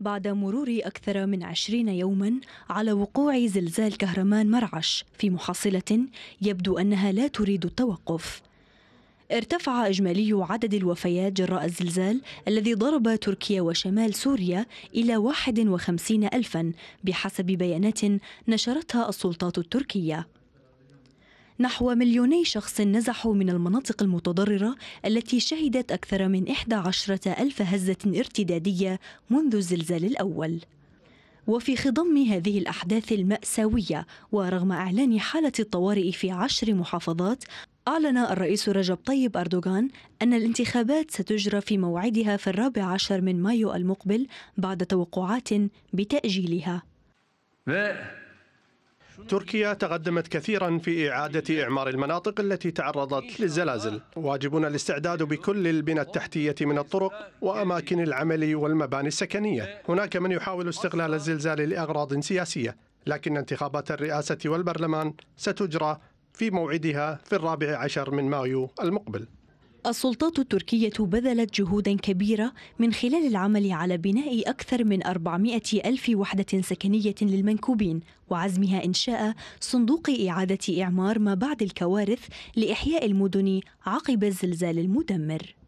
بعد مرور أكثر من عشرين يوما على وقوع زلزال كهرمان مرعش في محصلة يبدو أنها لا تريد التوقف ارتفع إجمالي عدد الوفيات جراء الزلزال الذي ضرب تركيا وشمال سوريا إلى 51 ألفا بحسب بيانات نشرتها السلطات التركية نحو مليوني شخص نزحوا من المناطق المتضررة التي شهدت أكثر من 11 ألف هزة ارتدادية منذ الزلزال الأول وفي خضم هذه الأحداث المأساوية ورغم إعلان حالة الطوارئ في عشر محافظات أعلن الرئيس رجب طيب أردوغان أن الانتخابات ستجرى في موعدها في الرابع عشر من مايو المقبل بعد توقعات بتأجيلها تركيا تقدمت كثيرا في إعادة إعمار المناطق التي تعرضت للزلازل واجبنا الاستعداد بكل البنى التحتية من الطرق وأماكن العمل والمباني السكنية هناك من يحاول استغلال الزلزال لأغراض سياسية لكن انتخابات الرئاسة والبرلمان ستجرى في موعدها في الرابع عشر من مايو المقبل السلطات التركية بذلت جهودا كبيرة من خلال العمل على بناء أكثر من 400 ألف وحدة سكنية للمنكوبين وعزمها إنشاء صندوق إعادة إعمار ما بعد الكوارث لإحياء المدن عقب الزلزال المدمر